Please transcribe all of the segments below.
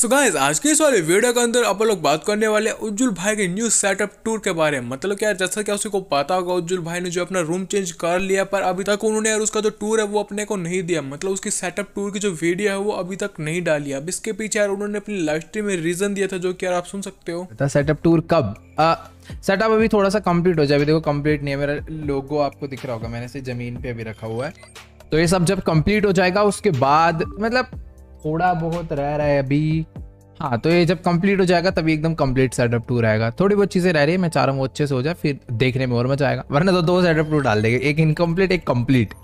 सो so guys आज के इस वाले वीडियो के अंदर अपन लोग बात करने वाले उज्जवल भाई के न्यू सेटअप टूर के बारे में मतलब क्या जैसा क्या उसको पता होगा उज्जवल भाई ने जो अपना रूम चेंज कर लिया पर अभी तक उन्होंने यार उसका जो टूर है वो अपने को नहीं दिया मतलब उसकी सेटअप टूर की जो वीडियो है वो अभी तक नहीं डाली अब इसके पीछे यार उन्होंने अपनी लाइफ स्ट्रीम में रीजन दिया था जो कि यार आप सुन सकते हो सेटअप टूर कब सेटअप अभी थोड़ा सा कम्प्लीट हो जाए अभी देखो कम्प्लीट नहीं है मेरा लोगो आपको दिख रहा होगा मैंने से जमीन पे अभी रखा हुआ है तो ये सब जब कंप्लीट हो जाएगा उसके बाद मतलब थोड़ा बहुत रह रहा है अभी हाँ तो ये जब कंप्लीट हो जाएगा तभी एकदम कंप्लीट सेटअप टू रहेगा थोड़ी बहुत चीज़ें रह रही है मैं चारों वो अच्छे से हो जाए फिर देखने में और मजा आएगा वरना तो दो सेटअप टू डाल देंगे एक इनकम्प्लीट एक कंप्लीट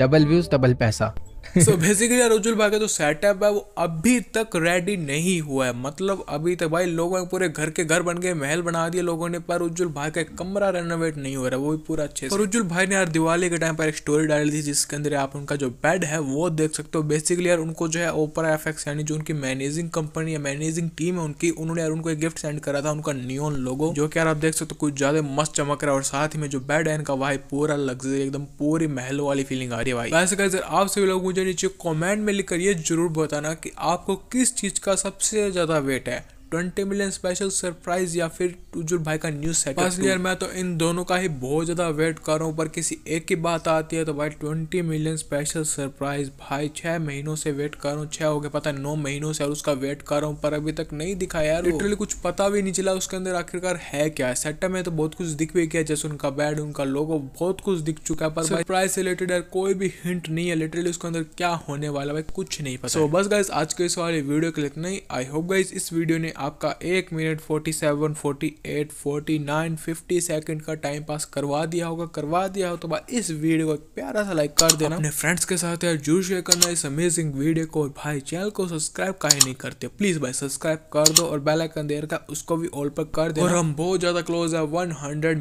डबल व्यूज डबल पैसा सो बेसिकली अरुजुल भाई का जो सेटअप है वो अभी तक रेडी नहीं हुआ है मतलब अभी तक भाई लोगों ने पूरे घर के घर बन गए महल बना दिए लोगों ने पर उज्जुल भाई का कमरा रेनोवेट नहीं हो रहा वो भी पूरा अच्छे और उज्जुल भाई ने यार दिवाली के टाइम पर एक स्टोरी डाली थी जिसके अंदर आप उनका जो बेड है वो देख सकते हो बेसिकली यार उनको जो है ओपरा एफ यानी जो उनकी मैनेजिंग कंपनी या मैनेजिंग टीम है उनकी उन्होंने यार उनको एक गिफ्ट सेंड करा था उनका न्यून लोगो जो कि यार आप देख सकते हो कुछ ज्यादा मस्त चमक रहा है और साथ ही में जो बेड है इनका भाई पूरा लग्जरी एकदम पूरी महल वाली फीलिंग आ रही है भाई वैसे आप सभी लोग मुझे नीचे कमेंट में लिख ये ज़रूर बताना कि आपको किस चीज़ का सबसे ज़्यादा वेट है ट्वेंटी मिलियन स्पेशल सरप्राइज या फिर टूजुल भाई का न्यूज सेट पर्सनली यार मैं तो इन दोनों का ही बहुत ज़्यादा वेट कर रहा हूँ पर किसी एक की बात आती है तो भाई ट्वेंटी मिलियन स्पेशल सरप्राइज भाई छः महीनों से वेट कर रहा हूँ छः हो गया पता है नौ महीनों से और उसका वेट कर रहा हूँ पर अभी तक नहीं दिखा यार लिटरली कुछ पता भी नहीं चला उसके अंदर आखिरकार है क्या सेटअप में तो बहुत कुछ दिख भी गया जैसे उनका बैड उनका लोगो बहुत कुछ दिख चुका है पर सरप्राइज से रिलेटेड यार कोई भी हिंट नहीं है लिटरली उसके अंदर क्या होने वाला भाई कुछ नहीं पता बस गाइज आज के इस वाले वीडियो के लिए इतना ही आई होप गाइज इस वीडियो ने आपका एक minute forty seven forty eight forty nine fifty second का टाइम पास करवा दिया होगा करवा दिया हो तो भाई इस वीडियो को प्यारा सा लाइक कर देना अपने फ्रेंड्स के साथ यार जरूर शेयर करना इस अमेजिंग वीडियो को और भाई चैनल को सब्सक्राइब काहे नहीं करते प्लीज भाई सब्सक्राइब कर दो और बेलाइकन देर दे रखा उसको भी ऑल पर कर दे और हम बहुत ज्यादा क्लोज है वन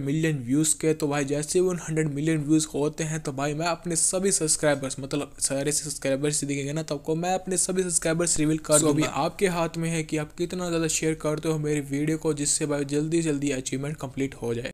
मिलियन व्यूज के तो भाई जैसे हंड्रेड मिलियन व्यूज होते हैं तो भाई मैं अपने सभी सब्सक्राइबर्स मतलब सारे सब्सक्राइबर्स दिखेंगे ना तो मैं अपने सभी सब्सक्राइबर्स रिवील कर दूंगा आपके हाथ में है कि आप कितना ज्यादा ज़्यादा शेयर कर दो मेरी वीडियो को जिससे भाई जल्दी जल्दी अचीवमेंट कंप्लीट हो जाए